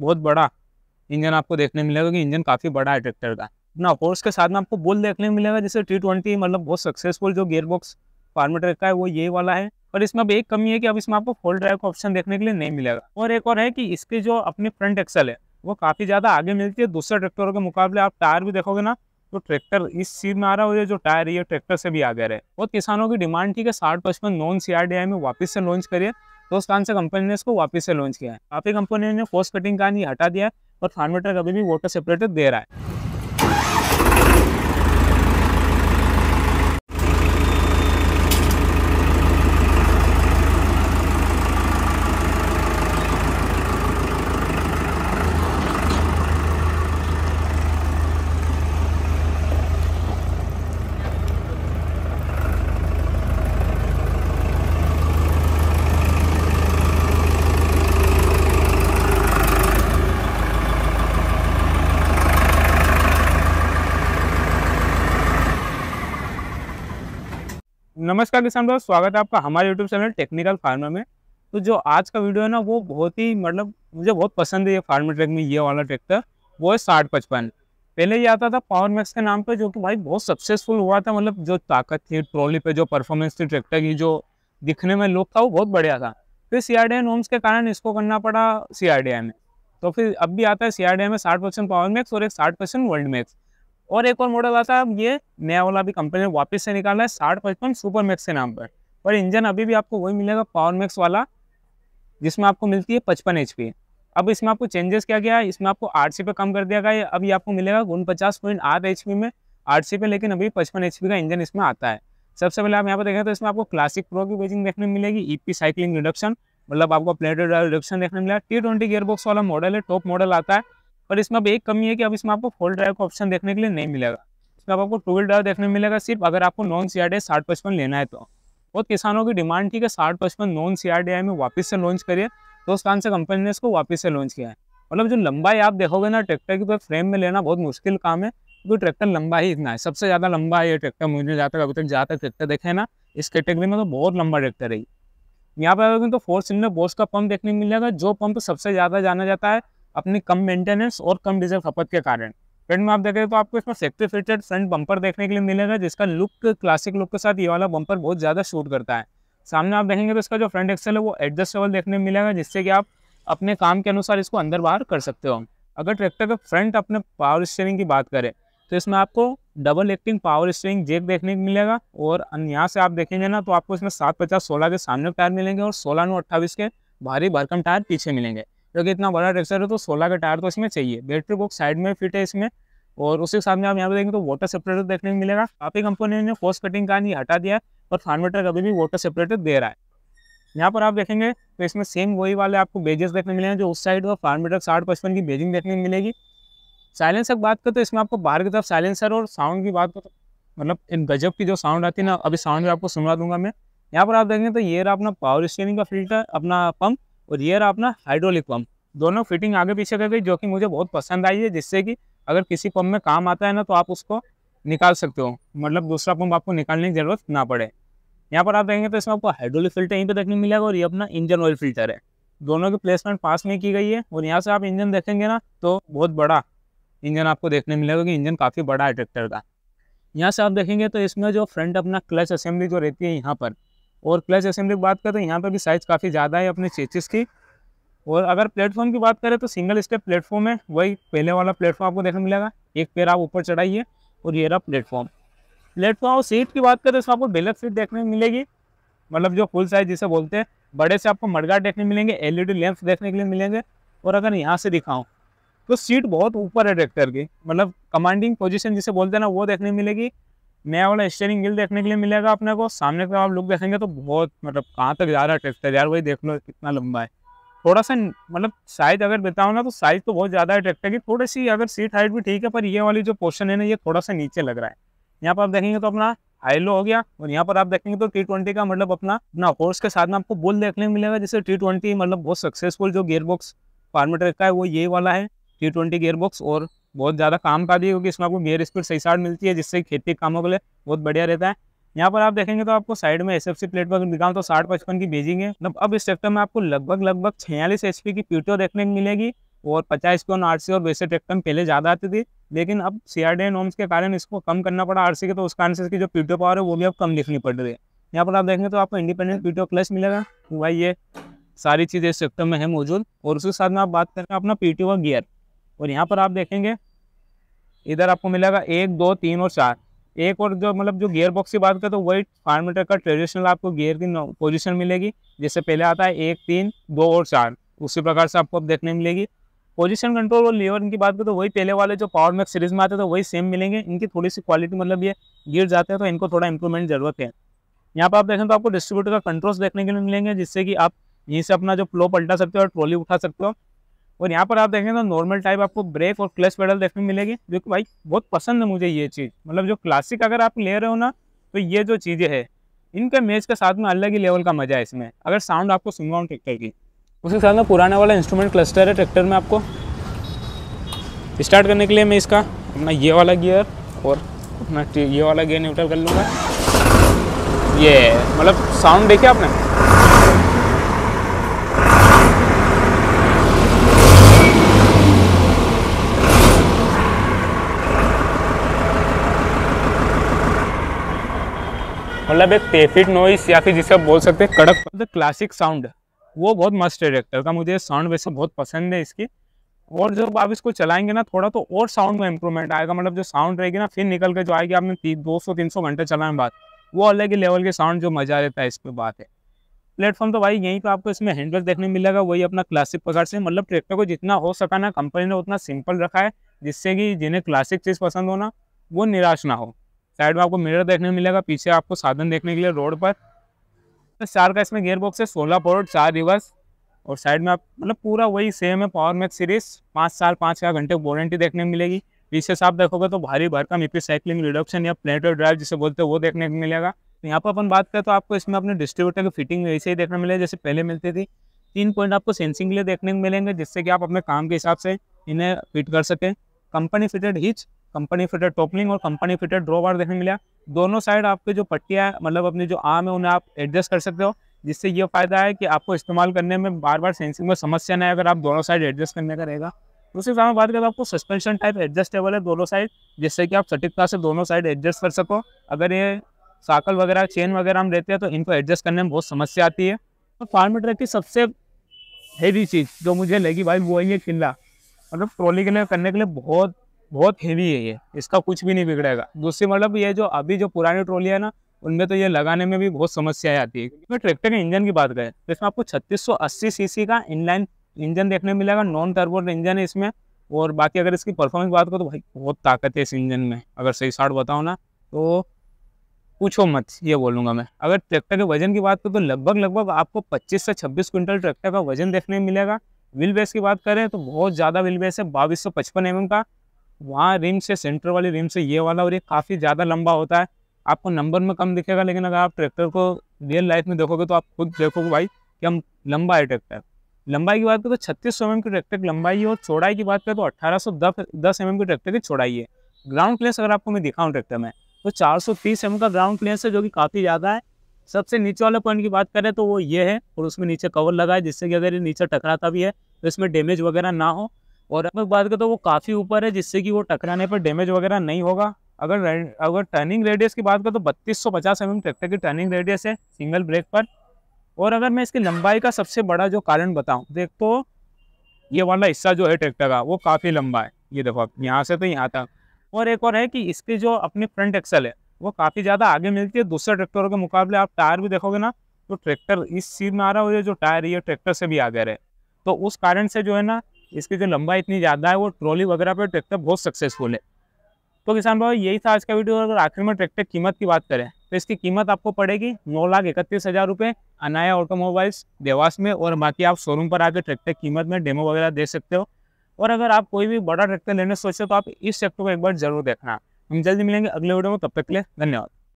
बहुत बड़ा इंजन आपको देखने मिलेगा कि इंजन काफ़ी बड़ा है ट्रैक्टर का अपना हॉर्स के साथ में आपको बोल देखने मिलेगा जैसे टी ट्वेंटी मतलब बहुत सक्सेसफुल जो गेयर बॉक्स का है वो ये वाला है पर इसमें अब एक कमी है कि अब इसमें आपको फोल ड्राइव का ऑप्शन देखने के लिए नहीं मिलेगा और एक और है कि इसके जो अपने फ्रंट एक्सल है वो काफ़ी ज़्यादा आगे मिलती है दूसरे ट्रैक्टरों के मुकाबले आप टायर भी देखोगे ना तो ट्रैक्टर इस सीट में आ रहा है जो टायर ये ट्रैक्टर से भी आगे रहे और किसानों की डिमांड थी कि साठ पचपन नॉन सी में वापस से लॉन्च करिए तो उस कारण से कंपनी ने इसको वापस से लॉन्च किया है काफ़ी कंपनी ने फोर्स कटिंग का नहीं हटा दिया और फार्मेटर अभी भी वोटर सेपरेटर दे रहा है नमस्कार किसान दोस्त स्वागत है आपका हमारे यूट्यूब चैनल टेक्निकल फार्मर में तो जो आज का वीडियो है ना वो बहुत ही मतलब मुझे बहुत पसंद है ये फार्मर ट्रैक में ये वाला ट्रैक्टर वो है साठ पचपन पहले ये आता था पावर मैक्स के नाम पे जो कि भाई बहुत सक्सेसफुल हुआ था मतलब जो ताकत थी ट्रॉली पे जो परफॉर्मेंस थी ट्रैक्टर की जो दिखने में लुक था वो बहुत बढ़िया था फिर सी आर के कारण इसको करना पड़ा सी में तो फिर अब भी आता है सी में साठ पावर मैक्स और एक साठ वर्ल्ड मैक्स और एक और मॉडल आता है ये नया वाला भी कंपनी ने वापस से निकाला है साठ पचपन सुपर मैक्स के नाम पर और इंजन अभी भी आपको वही मिलेगा पावर मैक्स वाला जिसमें आपको मिलती है पचपन एच अब इसमें आपको चेंजेस क्या गया इसमें आपको आठ पे कम कर दिया गया है अभी आपको मिलेगा पचास पॉइंट आठ एच में आठ पे लेकिन अभी पचपन एच का इंजन इसमें आता है सबसे पहले आप यहाँ पर देखें तो इसमें आपको क्लासिक प्रो की बेजिंग देखने में मिलेगी ईपी साइकिलिंग रिडक्शन मतलब आपको प्लेटेड रिडक्शन देखने मिला टी ट्वेंटी गेयरबॉक्स वाला मॉडल है टॉप मॉडल आता है पर इसमें अब एक कमी है कि अब इसमें आपको फोल ड्राइव का ऑप्शन देखने के लिए नहीं मिलेगा इसमें अब आपको टू व्हील ड्राइव देखने मिलेगा सिर्फ अगर आपको नॉन सी आर साठ पचपन लेना है तो और किसानों की डिमांड थी कि साठ पचपन नॉन सी आर में वापस से लॉन्च करिए तो उस कारण से कंपनी ने इसको वापस से लॉन्च किया है मतलब जो लंबाई आप देखोगे ना ट्रैक्टर की फ्रेम तो में लेना बहुत मुश्किल काम है क्योंकि तो ट्रैक्टर लंबा ही इतना है सबसे ज़्यादा लंबा है ये ट्रैक्टर मुझे जहाँ तक अभी तक जहाँ तक ट्रैक्टर देखे ना इस कैटेगरी में तो बहुत लंबा ट्रैक्टर है यहाँ पर अगर तो फोर सिलेंडर बोस का पंप देखने को मिलेगा जो पंप सबसे ज़्यादा जाना जाता है अपनी कम मेंटेनेंस और कम डीजल खपत के कारण फ्रंट में आप देखें तो आपको इसमें सेफ्टी फीचर फ्रंट बम्पर देखने के लिए मिलेगा जिसका लुक क्लासिक लुक के साथ ये वाला बम्पर बहुत ज़्यादा शूट करता है सामने आप देखेंगे तो इसका जो फ्रंट एक्सल है वो एडजस्टेबल देखने मिलेगा जिससे कि आप अपने काम के अनुसार इसको अंदर बाहर कर सकते हो अगर ट्रैक्टर का फ्रंट अपने पावर स्टेयरिंग की बात करें तो इसमें आपको double acting power steering jack देखने को मिलेगा और यहाँ से आप देखेंगे ना तो आपको इसमें सात पचास सोलह के सामने टायर मिलेंगे और सोलह नौ अट्ठाईस के भारी भरकम टायर पीछे मिलेंगे जो कि इतना बड़ा ट्रैक्टर है तो सोलह का टायर तो इसमें चाहिए बैटरी बॉक्स साइड में फिट है इसमें और उसके साथ में आप यहाँ पे देखेंगे तो वाटर सेपरेटर देखने को मिलेगा काफ़ी कंपनी ने फोर्स कटिंग का नहीं हटा दिया और फार्मेटर अभी भी वाटर सेपरेटर दे रहा है यहाँ पर आप देखेंगे तो इसमें सेम वही वाले आपको बेजेस देखने मिलेंगे जो उस साइड और फार्मेटर साठ पचपन की बेजिंग देखने को मिलेगी साइलेंसर की बात करें तो इसमें आपको बाहर की तरफ साइलेंसर और साउंड की बात करो तो मतलब एक गजब की जो साउंड आती है ना अभी साउंड भी आपको सुनवा दूंगा मैं यहाँ पर आप देखेंगे तो ये रहा अपना पावर स्टेयरिंग का फिल्टर अपना पंप और ये रहा अपना हाइड्रोलिक पम्प दोनों फिटिंग आगे पीछे कर गई जो कि मुझे बहुत पसंद आई है जिससे कि अगर किसी पम्प में काम आता है ना तो आप उसको निकाल सकते हो मतलब दूसरा पम्प आपको निकालने की ज़रूरत ना पड़े यहाँ पर आप देखेंगे तो इसमें आपको हाइड्रोलिक फिल्टर यहीं पर देखने मिलेगा और ये अपना इंजन ऑयल फिल्टर है दोनों की प्लेसमेंट पास में की गई है और यहाँ से आप इंजन देखेंगे ना तो बहुत बड़ा इंजन आपको देखने मिलेगा कि इंजन काफ़ी बड़ा है ट्रैक्टर का यहाँ से आप देखेंगे तो इसमें जो फ्रंट अपना क्लच असेंबली जो रहती है यहाँ पर और क्लच असेंबली की बात करें तो यहाँ पर भी साइज़ काफ़ी ज़्यादा है अपने चेचिस की और अगर प्लेटफॉर्म की बात करें तो सिंगल स्टेप प्लेटफॉर्म है वही पहले वाला प्लेटफॉर्म आपको देखने मिलेगा एक पैर आप ऊपर चढ़ाइए और ये रहा प्लेटफॉर्म प्लेटफॉर्म और सीट की बात करें तो आपको बेलक सीट देखने मिलेगी मतलब जो फुल साइज जिसे बोलते हैं बड़े से आपको मड़गाट देखने मिलेंगे एलईडी लैंप्स देखने के लिए मिलेंगे और अगर यहाँ से दिखाऊँ तो सीट बहुत ऊपर है ट्रैक्टर की मतलब कमांडिंग पोजीशन जिसे बोलते हैं ना वो देखने मिलेगी नया वाला स्टेयरिंग व्हील देखने के लिए मिलेगा अपने को सामने का आप लुक देखेंगे तो बहुत मतलब कहाँ तक जा रहा है ट्रैक्टर यार वही देख लो कितना लंबा है थोड़ा सा मतलब साइज अगर बताऊँ ना तो साइज तो बहुत ज़्यादा है ट्रैक्टर की थोड़ी सी अगर सीट हाइट भी ठीक है पर ये वाली जो पोर्शन है ना ये थोड़ा सा नीचे लग रहा है यहाँ पर आप देखेंगे तो अपना हाईलो हो गया और यहाँ पर आप देखेंगे तो टी ट्वेंटी का मतलब अपना अपना हॉर्स के साथ में आपको बोल देखने को मिलेगा जैसे टी ट्वेंटी मतलब बहुत सक्सेसफुल जो गेयरबॉक्स फार्मेटर का है वो ये वाला है टी ट्वेंटी गेयरबॉक्स और बहुत ज़्यादा काम का भी क्योंकि इसमें आपको गियर स्पीड सही साठ मिलती है जिससे खेती कामों के लिए बहुत बढ़िया रहता है यहाँ पर आप देखेंगे तो आपको साइड में एस एफ सी प्लेट पर दिखाऊँ तो साठ पचपन की बेजिंग है मतलब अब इस ट्रैक्टर में आपको लगभग लगभग छियालीस एच की पीटीओ देखने को मिलेगी और पचास पी आर सी और वैसे ट्रैक्टर में पहले ज़्यादा आती थी लेकिन अब सी आर नॉर्म्स के कारण इसको कम करना पड़ा आर सी के तो उस कारण से इसकी जो पीटीओ पावर है वो भी अब कम लिखनी पड़ रही है यहाँ पर आप देखेंगे तो आपको इंडिपेंडेंट पीटीओ क्लच मिलेगा भाई ये सारी चीज़ें इस ट्रैक्टर में है मौजूद और उसके साथ में आप बात करें अपना पीटीओ गियर और यहाँ पर आप देखेंगे इधर आपको मिलेगा एक दो तीन और चार एक और जो मतलब जो गियर बॉक्स की बात करें तो वही फार्मीटर का ट्रेडिशनल आपको गियर की पोजीशन मिलेगी जिससे पहले आता है एक तीन दो और चार उसी प्रकार से आपको अब देखने मिलेगी पोजीशन कंट्रोल और लेवर की बात करें तो वही पहले वाले जो पावर मैक्स सीरीज में आते हैं तो वही सेम मिलेंगे इनकी थोड़ी सी क्वालिटी मतलब ये गिर जाते हैं तो इनको थोड़ा इंप्रूवमेंट जरूरत है यहाँ पर आप देखें तो आपको डिस्ट्रीब्यूटर का कंट्रोल्स देखने के लिए मिलेंगे जिससे कि आप यहीं से अपना जो फ्लो पलटा सकते हो और ट्रॉली उठा सकते हो और यहाँ पर आप देखेंगे तो नॉर्मल टाइप आपको ब्रेक और क्लच पेडल देखने मिलेगी जो कि भाई बहुत पसंद है मुझे ये चीज़ मतलब जो क्लासिक अगर आप ले रहे हो ना तो ये जो चीज़ें है इनके मेज के साथ में अलग ही लेवल का मजा है इसमें अगर साउंड आपको सुन रहा हूँ ट्रैक्टर की उसके साथ में पुराने वाला इंस्ट्रूमेंट क्लस्टर है ट्रैक्टर में आपको स्टार्ट करने के लिए मैं इसका अपना ये वाला गियर और अपना ये वाला गियर न्यूट्रल कर लूँगा ये मतलब साउंड देखे आपने मतलब एक पेफिट नॉइस या फिर जिसे आप बोल सकते हैं कड़क मतलब क्लासिक साउंड वो बहुत मस्त है ट्रैक्टर का मुझे साउंड वैसे बहुत पसंद है इसकी और जब आप इसको चलाएंगे ना थोड़ा तो और साउंड में इम्प्रूवमेंट आएगा मतलब जो साउंड रहेगी ना फिर निकल के जो आएगी आपने दो सौ तीन सौ घंटे चलाने बाद वो अलग ही लेवल के साउंड जो मज़ा रहता है इस पर बात है प्लेटफॉर्म तो भाई यहीं पर आपको इसमें हैंडल देखने मिलेगा वही अपना क्लासिक प्रकार से मतलब ट्रैक्टर को जितना हो सका ना कंपनी ने उतना सिंपल रखा है जिससे कि जिन्हें क्लासिक चीज़ पसंद हो ना वो निराश ना हो साइड में आपको मिरर देखने मिलेगा पीछे आपको साधन देखने के लिए रोड पर तो चार का इसमें गेयर बॉक्स है सोलह पोर्ट चार रिवर्स और साइड में आप मतलब पूरा वही सेम है पावर मैक्स सीरीज पाँच साल पाँच हज़ार घंटे वारंटी देखने को मिलेगी पीछे से आप देखोगे तो भारी भरकम इपी साइकिलिंग रिडक्शन या और ड्राइव जिसे बोलते हैं वो देखने को मिलेगा तो यहाँ पर अपन बात करें तो आपको इसमें अपने डिस्ट्रीब्यूटर की फिटिंग वैसे ही देखने को मिलेगी जैसे पहले मिलती थी तीन पॉइंट आपको सेंसिंग के लिए देखने को मिलेंगे जिससे कि आप अपने काम के हिसाब से इन्हें फिट कर सकें company fitted hitch company fitted top link और कंपनी फिटेड ड्रॉ बार देखने मिला दोनों साइड आपके जो पट्टियाँ मतलब अपनी जो आम है उन्हें आप एडजस्ट कर सकते हो जिससे ये फ़ायदा है कि आपको इस्तेमाल करने में बार बार सेंसिंग में समस्या ना है अगर आप दोनों साइड एडजस्ट करने का रहेगा दूसरी तो सामने बात करें तो आपको सस्पेंशन टाइप एडजस्टेबल है दोनों साइड जिससे कि आप सटीकता से दोनों साइड एडजस्ट कर सको अगर ये साकल वगैरह चेन वगैरह हम लेते हैं तो इनको एडजस्ट करने में बहुत समस्या आती है तो फार्म ट्रक की सबसे हैवी चीज़ जो मुझे लगी भाई वो है ये किला मतलब ट्रॉली के लिए करने के लिए बहुत बहुत हेवी है ये इसका कुछ भी नहीं बिगड़ेगा दूसरी मतलब ये जो अभी जो पुरानी ट्रॉली है ना उनमें तो ये लगाने में भी बहुत समस्याएं आती है क्योंकि ट्रैक्टर के इंजन की बात करें तो इसमें आपको 3680 सीसी का इनलाइन इंजन देखने मिलेगा नॉन टर्बो इंजन है इसमें और बाकी अगर इसकी परफॉर्मेंस बात करो तो भाई बहुत ताकत है इस इंजन में अगर सही साठ बताओ ना तो पूछो मत ये बोलूँगा मैं अगर ट्रैक्टर के वजन की बात करूँ तो लगभग लगभग आपको पच्चीस से छब्बीस क्विंटल ट्रैक्टर का वजन देखने मिलेगा व्हील बेस की बात करें तो बहुत ज़्यादा व्हील बेस है बाईस सौ पचपन एम mm का वहाँ रिम से सेंटर वाली रिम से ये वाला और ये काफ़ी ज़्यादा लंबा होता है आपको नंबर में कम दिखेगा लेकिन अगर आप ट्रैक्टर को रियल लाइफ में देखोगे तो आप खुद देखोगे भाई कि हम लंबा है ट्रैक्टर लंबाई की बात करें तो छत्तीस सौ एम की ट्रैक्टर लंबाई है और चौड़ाई की बात करें तो अट्ठारह सौ दस एम की ट्रैक्टर की चौड़ाई है ग्राउंड क्लियस अगर आपको मैं दिखाऊँ ट्रैक्टर में तो चार सौ तीस एम का ग्राउंड क्लियरेंस है जो कि काफ़ी ज़्यादा है सबसे नीचे वाले पॉइंट की बात करें तो वो ये है और उसमें नीचे कवर लगा है जिससे कि अगर ये नीचे टकराता भी है तो इसमें डैमेज वगैरह ना हो और मैं बात करें तो वो काफ़ी ऊपर है जिससे कि वो टकराने पर डैमेज वगैरह नहीं होगा अगर अगर टर्निंग रेडियस की बात करें तो बत्तीस सौ पचास एम mm ट्रैक्टर की टर्निंग रेडियस है सिंगल ब्रेक पर और अगर मैं इसकी लंबाई का सबसे बड़ा जो कारण बताऊँ देख तो ये वाला हिस्सा जो है ट्रैक्टर का वो काफ़ी लंबा है ये देखो आप यहाँ से तो यहाँ तक और एक और है कि इसके जो अपनी फ्रंट एक्सल है वो काफ़ी ज़्यादा आगे मिलती है दूसरे ट्रैक्टरों के मुकाबले आप टायर भी देखोगे ना तो ट्रैक्टर इस सीट में आ रहा हो जो टायर ये ट्रैक्टर से भी आगे रहे तो उस कारण से जो है ना इसकी जो लंबाई इतनी ज़्यादा है वो ट्रॉली वगैरह पर ट्रैक्टर बहुत सक्सेसफुल है तो किसान भाई यही था आज का वीडियो अगर आखिर में ट्रैक्टर कीमत की बात करें तो इसकी कीमत आपको पड़ेगी नौ लाख इकतीस हज़ार रुपये अनाया ऑटोमोबाइल्स देवास में और बाकी आप शोरूम पर आके ट्रैक्टर कीमत में डेमो वगैरह दे सकते हो और अगर आप कोई भी बड़ा ट्रैक्टर लेने सोचे तो आप इस ट्रैक्टर को एक बार जरूर देखना हम जल्दी मिलेंगे अगले वीडियो में तब तक के लिए धन्यवाद